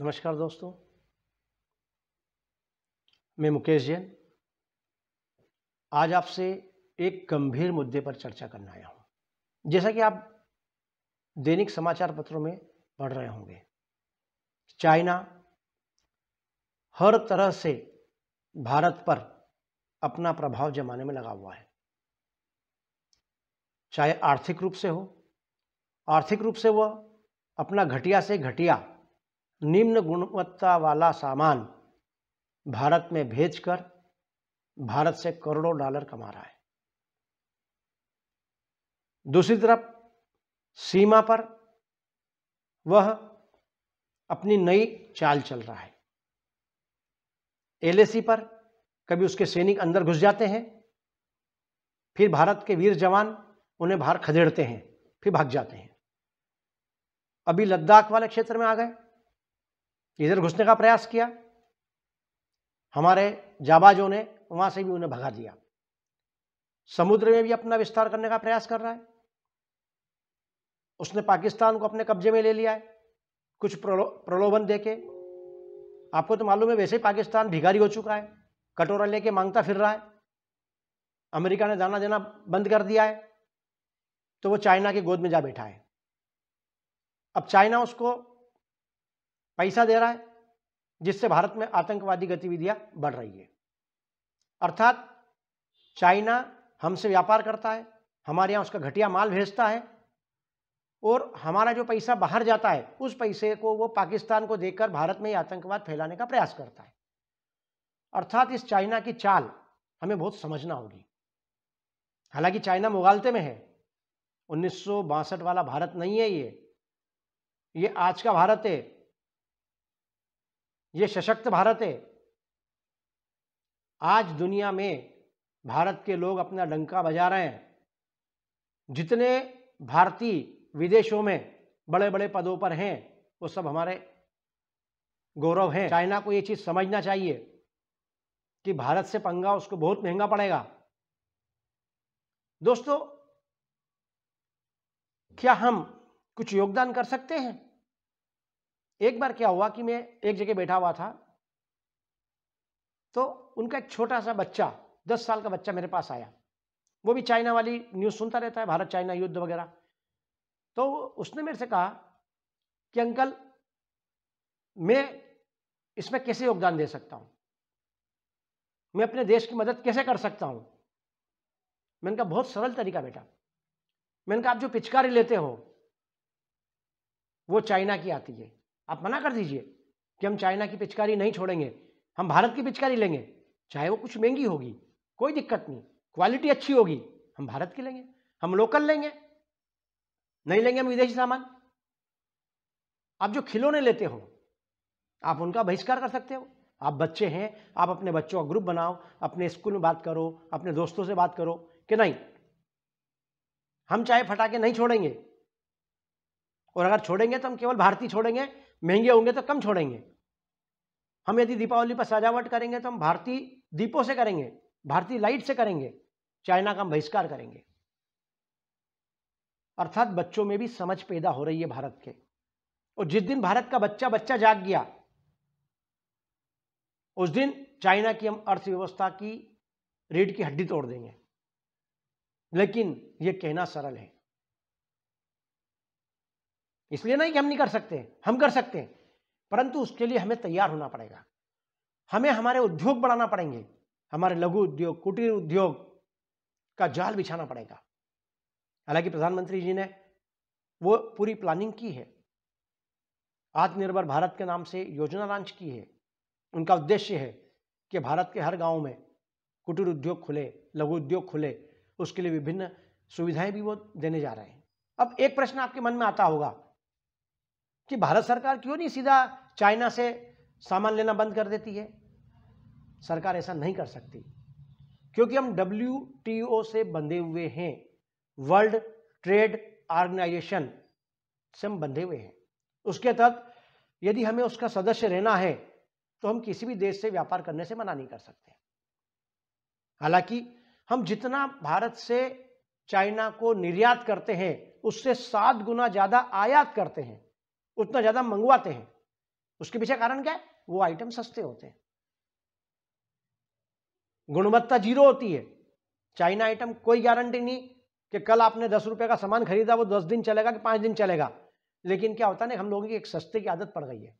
नमस्कार दोस्तों मैं मुकेश जैन आज आपसे एक गंभीर मुद्दे पर चर्चा करने आया हूं जैसा कि आप दैनिक समाचार पत्रों में पढ़ रहे होंगे चाइना हर तरह से भारत पर अपना प्रभाव जमाने में लगा हुआ है चाहे आर्थिक रूप से हो आर्थिक रूप से वह अपना घटिया से घटिया निम्न गुणवत्ता वाला सामान भारत में भेजकर भारत से करोड़ों डॉलर कमा रहा है दूसरी तरफ सीमा पर वह अपनी नई चाल चल रहा है एलएसी पर कभी उसके सैनिक अंदर घुस जाते हैं फिर भारत के वीर जवान उन्हें बाहर खदेड़ते हैं फिर भाग जाते हैं अभी लद्दाख वाले क्षेत्र में आ गए इधर घुसने का प्रयास किया हमारे जाबाजों ने वहां से भी उन्हें भगा दिया समुद्र में भी अपना विस्तार करने का प्रयास कर रहा है उसने पाकिस्तान को अपने कब्जे में ले लिया है कुछ प्रलो, प्रलोभन देके आपको तो मालूम है वैसे ही पाकिस्तान भिखारी हो चुका है कटोरा लेके मांगता फिर रहा है अमेरिका ने दाना देना बंद कर दिया है तो वो चाइना के गोद में जा बैठा है अब चाइना उसको पैसा दे रहा है जिससे भारत में आतंकवादी गतिविधियां बढ़ रही है अर्थात चाइना हमसे व्यापार करता है हमारे यहाँ उसका घटिया माल भेजता है और हमारा जो पैसा बाहर जाता है उस पैसे को वो पाकिस्तान को देकर भारत में ही आतंकवाद फैलाने का प्रयास करता है अर्थात इस चाइना की चाल हमें बहुत समझना होगी हालांकि चाइना मुगालते में है उन्नीस वाला भारत नहीं है ये ये आज का भारत है ये सशक्त भारत है आज दुनिया में भारत के लोग अपना डंका बजा रहे हैं जितने भारतीय विदेशों में बड़े बड़े पदों पर हैं वो सब हमारे गौरव हैं चाइना को ये चीज़ समझना चाहिए कि भारत से पंगा उसको बहुत महंगा पड़ेगा दोस्तों क्या हम कुछ योगदान कर सकते हैं एक बार क्या हुआ कि मैं एक जगह बैठा हुआ था तो उनका एक छोटा सा बच्चा दस साल का बच्चा मेरे पास आया वो भी चाइना वाली न्यूज़ सुनता रहता है भारत चाइना युद्ध वगैरह तो उसने मेरे से कहा कि अंकल मैं इसमें कैसे योगदान दे सकता हूँ मैं अपने देश की मदद कैसे कर सकता हूँ मैंने कहा बहुत सरल तरीका बेटा मैंने कहा आप जो पिचकारी लेते हो वो चाइना की आती है आप मना कर दीजिए कि हम चाइना की पिचकारी नहीं छोड़ेंगे हम भारत की पिचकारी लेंगे चाहे वो कुछ महंगी होगी कोई दिक्कत नहीं क्वालिटी अच्छी होगी हम भारत की लेंगे हम लोकल लेंगे नहीं लेंगे हम विदेशी सामान आप जो खिलौने लेते हो आप उनका बहिष्कार कर सकते हो आप बच्चे हैं आप अपने बच्चों का ग्रुप बनाओ अपने स्कूल में बात करो अपने दोस्तों से बात करो कि नहीं हम चाहे फटाके नहीं छोड़ेंगे और अगर छोड़ेंगे तो हम केवल भारतीय छोड़ेंगे महंगे होंगे तो कम छोड़ेंगे हम यदि दीपावली पर सजावट करेंगे तो हम भारतीय दीपों से करेंगे भारतीय लाइट से करेंगे चाइना का हम बहिष्कार करेंगे अर्थात बच्चों में भी समझ पैदा हो रही है भारत के और जिस दिन भारत का बच्चा बच्चा जाग गया उस दिन चाइना की हम अर्थव्यवस्था की रीढ़ की हड्डी तोड़ देंगे लेकिन यह कहना सरल है इसलिए नहीं कि हम नहीं कर सकते हम कर सकते हैं परंतु उसके लिए हमें तैयार होना पड़ेगा हमें हमारे उद्योग बढ़ाना पड़ेंगे हमारे लघु उद्योग कुटीर उद्योग का जाल बिछाना पड़ेगा हालांकि प्रधानमंत्री जी ने वो पूरी प्लानिंग की है आत्मनिर्भर भारत के नाम से योजना लॉन्च की है उनका उद्देश्य है कि भारत के हर गांव में कुटीर उद्योग खुले लघु उद्योग खुले उसके लिए विभिन्न सुविधाएं भी वो देने जा रहे हैं अब एक प्रश्न आपके मन में आता होगा कि भारत सरकार क्यों नहीं सीधा चाइना से सामान लेना बंद कर देती है सरकार ऐसा नहीं कर सकती क्योंकि हम डब्ल्यू से बंधे हुए हैं वर्ल्ड ट्रेड ऑर्गेनाइजेशन से हम बंधे हुए हैं उसके तहत यदि हमें उसका सदस्य रहना है तो हम किसी भी देश से व्यापार करने से मना नहीं कर सकते हालांकि हम जितना भारत से चाइना को निर्यात करते हैं उससे सात गुना ज़्यादा आयात करते हैं उतना ज़्यादा मंगवाते हैं उसके पीछे कारण क्या है वो आइटम सस्ते होते हैं गुणवत्ता जीरो होती है चाइना आइटम कोई गारंटी नहीं कि कल आपने दस रुपये का सामान खरीदा वो दस दिन चलेगा कि पांच दिन चलेगा लेकिन क्या होता है ना हम लोगों की एक सस्ते की आदत पड़ गई है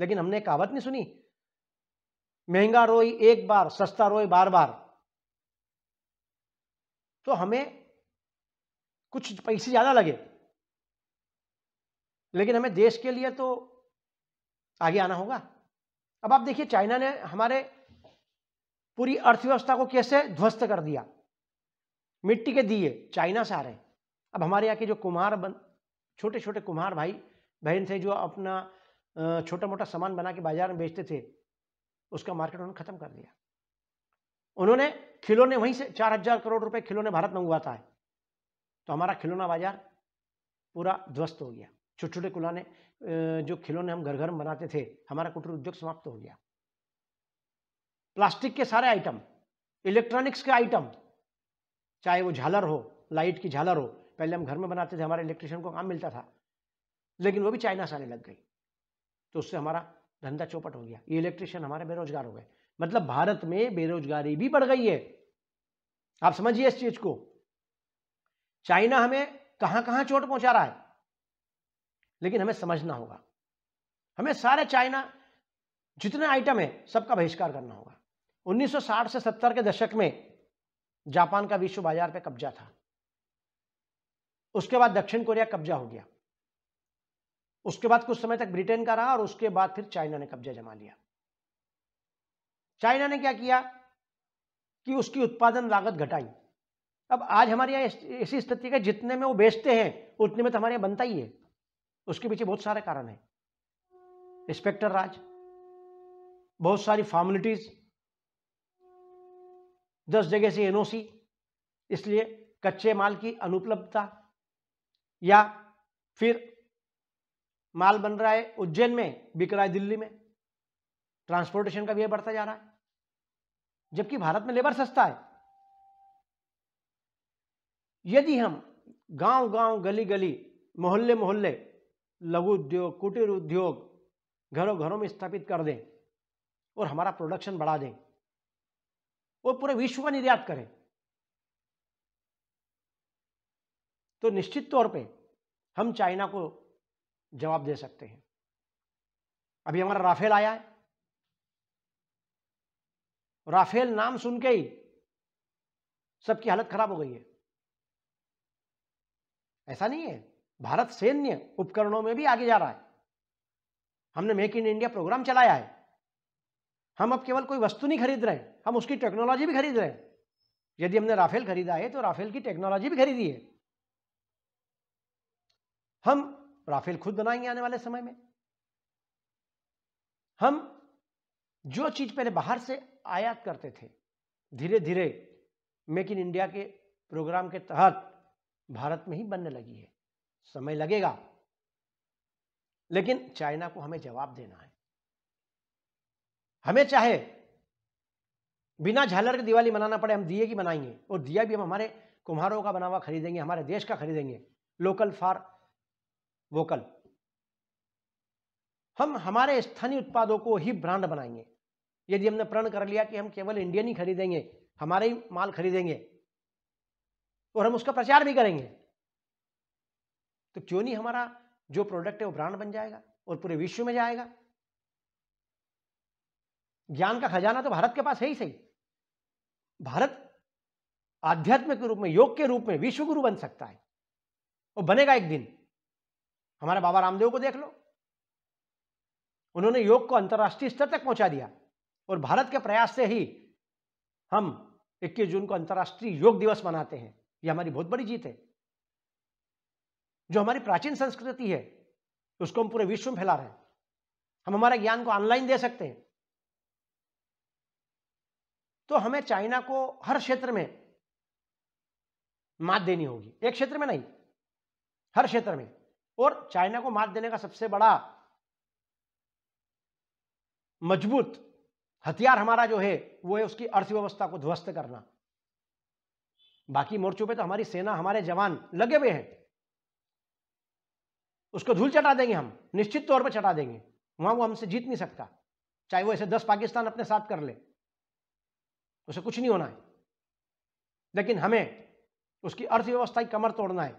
लेकिन हमने कहावत नहीं सुनी महंगा रोई एक बार सस्ता रोई बार बार तो हमें कुछ पैसे ज़्यादा लगे लेकिन हमें देश के लिए तो आगे आना होगा अब आप देखिए चाइना ने हमारे पूरी अर्थव्यवस्था को कैसे ध्वस्त कर दिया मिट्टी के दिए चाइना से आ रहे अब हमारे यहाँ के जो कुम्हार बन छोटे छोटे कुम्हार भाई बहन थे जो अपना छोटा मोटा सामान बना के बाजार में बेचते थे उसका मार्केट उन्होंने ख़त्म कर दिया उन्होंने खिलौने वहीं से चार हजार करोड़ रुपए खिलौने भारत में उगाता है तो हमारा खिलौना बाजार पूरा ध्वस्त हो गया छोटे छोटे कुलाने जो खिलौने हम घर घर में बनाते थे हमारा कुटीर उद्योग समाप्त हो गया प्लास्टिक के सारे आइटम इलेक्ट्रॉनिक्स के आइटम चाहे वो झालर हो लाइट की झालर हो पहले हम घर में बनाते थे हमारे इलेक्ट्रिशियन को काम मिलता था लेकिन वो भी चाइना से आने लग गई तो उससे हमारा धंधा चौपट हो गया ये इलेक्ट्रिशियन हमारे बेरोजगार हो गए मतलब भारत में बेरोजगारी भी बढ़ गई है आप समझिए इस चीज को चाइना हमें कहां कहां चोट पहुंचा रहा है लेकिन हमें समझना होगा हमें सारे चाइना जितने आइटम है सबका बहिष्कार करना होगा 1960 से 70 के दशक में जापान का विश्व बाजार पर कब्जा था उसके बाद दक्षिण कोरिया कब्जा हो गया उसके बाद कुछ समय तक ब्रिटेन का रहा और उसके बाद फिर चाइना ने कब्जा जमा लिया चाइना ने क्या किया कि उसकी उत्पादन लागत घटाई अब आज हमारे यहाँ ऐसी स्थिति है जितने में वो बेचते हैं उतने में तो हमारे यहाँ बनता ही है उसके पीछे बहुत सारे कारण है इंस्पेक्टर राज बहुत सारी फॉर्मेलिटीज दस जगह से एनओसी इसलिए कच्चे माल की अनुपलब्धता या फिर माल बन रहा है उज्जैन में बिक रहा है दिल्ली में ट्रांसपोर्टेशन का भी बढ़ता जा रहा है जबकि भारत में लेबर सस्ता है यदि हम गांव गांव गली गली मोहल्ले मोहल्ले लघु उद्योग कुटीर उद्योग घरों घरों में स्थापित कर दें और हमारा प्रोडक्शन बढ़ा दें और पूरे विश्व का निर्यात करें तो निश्चित तौर पे हम चाइना को जवाब दे सकते हैं अभी हमारा राफेल आया है राफेल नाम सुन के ही सबकी हालत खराब हो गई है ऐसा नहीं है भारत सैन्य उपकरणों में भी आगे जा रहा है हमने मेक इन इंडिया प्रोग्राम चलाया है हम अब केवल कोई वस्तु नहीं खरीद रहे हम उसकी टेक्नोलॉजी भी खरीद रहे हैं यदि हमने राफेल खरीदा है तो राफेल की टेक्नोलॉजी भी खरीदी है हम राफेल खुद बनाएंगे आने वाले समय में हम जो चीज पहले बाहर से आयात करते थे धीरे धीरे मेक इन इंडिया के प्रोग्राम के तहत भारत में ही बनने लगी है समय लगेगा लेकिन चाइना को हमें जवाब देना है हमें चाहे बिना झालर के दिवाली मनाना पड़े हम दिए की मनाएंगे और दिया भी हम हमारे कुम्हारों का बनावा खरीदेंगे हमारे देश का खरीदेंगे लोकल फॉर वोकल हम हमारे स्थानीय उत्पादों को ही ब्रांड बनाएंगे यदि हमने प्रण कर लिया कि हम केवल इंडियन ही खरीदेंगे हमारे ही माल खरीदेंगे और हम उसका प्रचार भी करेंगे तो क्यों नहीं हमारा जो प्रोडक्ट है वो ब्रांड बन जाएगा और पूरे विश्व में जाएगा ज्ञान का खजाना तो भारत के पास है ही सही भारत आध्यात्म के रूप में योग के रूप में विश्व गुरु बन सकता है और बनेगा एक दिन हमारे बाबा रामदेव को देख लो उन्होंने योग को अंतर्राष्ट्रीय स्तर तक पहुंचा दिया और भारत के प्रयास से ही हम 21 जून को अंतर्राष्ट्रीय योग दिवस मनाते हैं यह हमारी बहुत बड़ी जीत है जो हमारी प्राचीन संस्कृति है उसको हम पूरे विश्व में फैला रहे हैं हम हमारे ज्ञान को ऑनलाइन दे सकते हैं तो हमें चाइना को हर क्षेत्र में मात देनी होगी एक क्षेत्र में नहीं हर क्षेत्र में और चाइना को मात देने का सबसे बड़ा मजबूत हथियार हमारा जो है वो है उसकी अर्थव्यवस्था को ध्वस्त करना बाकी मोर्चों पे तो हमारी सेना हमारे जवान लगे हुए हैं उसको धूल चटा देंगे हम निश्चित तौर पर चटा देंगे वहां वो हमसे जीत नहीं सकता चाहे वो ऐसे दस पाकिस्तान अपने साथ कर ले उसे कुछ नहीं होना है लेकिन हमें उसकी अर्थव्यवस्था की कमर तोड़ना है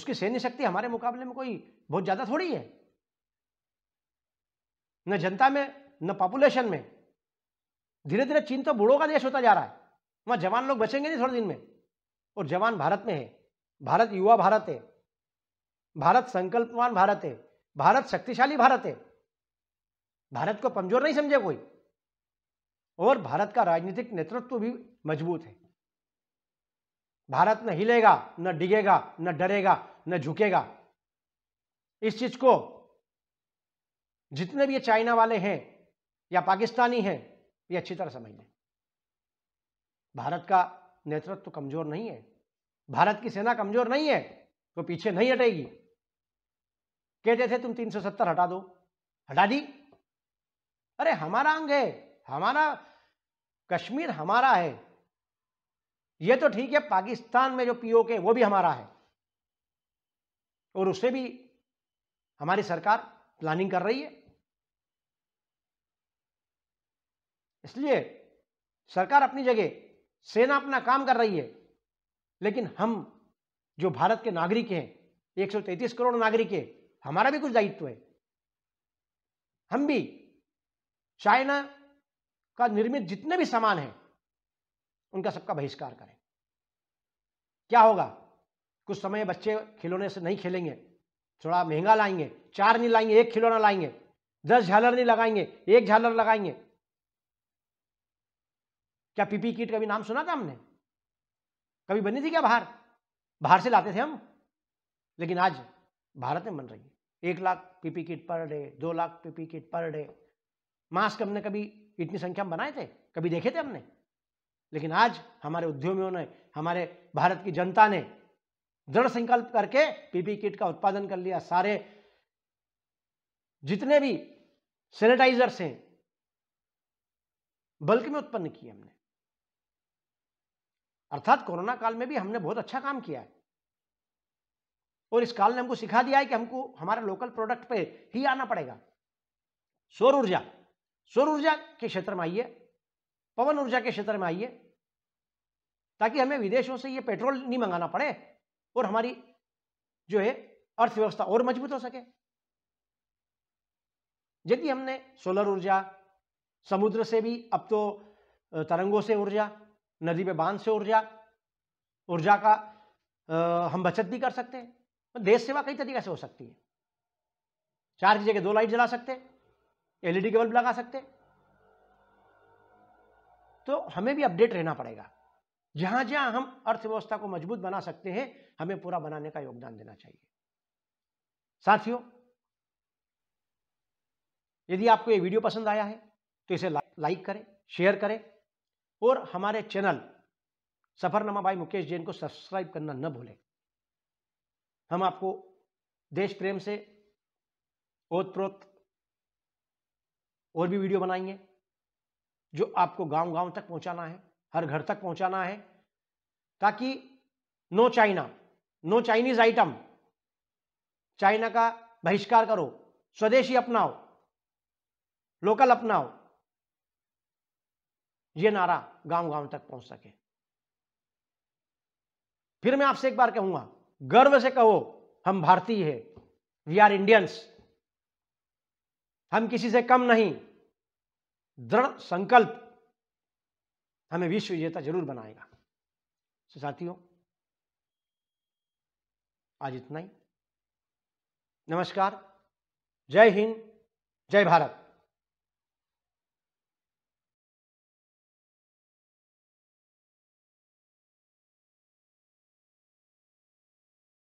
उसकी सैन्य शक्ति हमारे मुकाबले में कोई बहुत ज़्यादा थोड़ी है न जनता में न पॉपुलेशन में धीरे धीरे चीन तो बूढ़ों का देश होता जा रहा है वहां जवान लोग बचेंगे नहीं थोड़े दिन में और जवान भारत में है भारत युवा भारत है भारत संकल्पवान भारत है भारत शक्तिशाली भारत है भारत को कमजोर नहीं समझे कोई और भारत का राजनीतिक नेतृत्व भी मजबूत है भारत न हिलेगा न डिगेगा न डरेगा न झुकेगा इस चीज को जितने भी ये चाइना वाले हैं या पाकिस्तानी हैं ये अच्छी तरह समझ लें भारत का नेतृत्व कमजोर नहीं है भारत की सेना कमजोर नहीं है वो तो पीछे नहीं हटेगी कहते थे तुम 370 हटा दो हटा दी अरे हमारा अंग है हमारा कश्मीर हमारा है ये तो ठीक है पाकिस्तान में जो पीओके वो भी हमारा है और उससे भी हमारी सरकार प्लानिंग कर रही है इसलिए सरकार अपनी जगह सेना अपना काम कर रही है लेकिन हम जो भारत के नागरिक हैं 133 करोड़ नागरिक हैं हमारा भी कुछ दायित्व है हम भी चाइना का निर्मित जितने भी सामान है उनका सबका बहिष्कार करें क्या होगा कुछ समय बच्चे खिलौने से नहीं खेलेंगे थोड़ा महंगा लाएंगे चार नहीं लाएंगे एक खिलौना लाएंगे दस झालर नहीं लगाएंगे एक झालर लगाएंगे क्या पीपी किट का भी नाम सुना था हमने कभी बनी थी क्या बाहर बाहर से लाते थे हम लेकिन आज भारत में बन रही है एक lakh PP kit per day दो lakh PP kit per day mask हमने कभी इतनी संख्या में बनाए थे कभी देखे थे हमने लेकिन आज हमारे उद्यमियों ने हमारे भारत की जनता ने दृढ़ संकल्प करके पीपी किट का उत्पादन कर लिया सारे जितने भी सैनिटाइजर्स हैं बल्क में उत्पन्न किए हमने अर्थात कोरोना काल में भी हमने बहुत अच्छा काम किया है और इस काल ने हमको सिखा दिया है कि हमको हमारे लोकल प्रोडक्ट पे ही आना पड़ेगा सौर ऊर्जा सौर ऊर्जा के क्षेत्र में आइए पवन ऊर्जा के क्षेत्र में आइए ताकि हमें विदेशों से ये पेट्रोल नहीं मंगाना पड़े और हमारी जो है अर्थव्यवस्था और मजबूत हो सके यदि हमने सोलर ऊर्जा समुद्र से भी अब तो तरंगों से ऊर्जा नदी पे बांध से ऊर्जा ऊर्जा का आ, हम बचत भी कर सकते हैं देश सेवा कई तरीके से हो सकती है चार की जगह दो लाइट जला सकते एलईडी के बल्ब लगा सकते तो हमें भी अपडेट रहना पड़ेगा जहां जहां हम अर्थव्यवस्था को मजबूत बना सकते हैं हमें पूरा बनाने का योगदान देना चाहिए साथियों यदि आपको ये वीडियो पसंद आया है तो इसे लाइक करें शेयर करें और हमारे चैनल सफरनामा भाई मुकेश जैन को सब्सक्राइब करना न भूलें हम आपको देश प्रेम से ओतप्रोत और भी वीडियो बनाएंगे जो आपको गांव गांव तक पहुंचाना है हर घर तक पहुंचाना है ताकि no China no Chinese item China का बहिष्कार करो स्वदेशी अपनाओ लोकल अपनाओ ये नारा गांव गांव तक पहुंच सके फिर मैं आपसे एक बार कहूंगा गर्व से कहो हम भारतीय है वी आर इंडियंस हम किसी से कम नहीं दृढ़ संकल्प हमें विश्व विजेता जरूर बनाएगा तो साथियों आज इतना ही नमस्कार जय हिंद जय भारत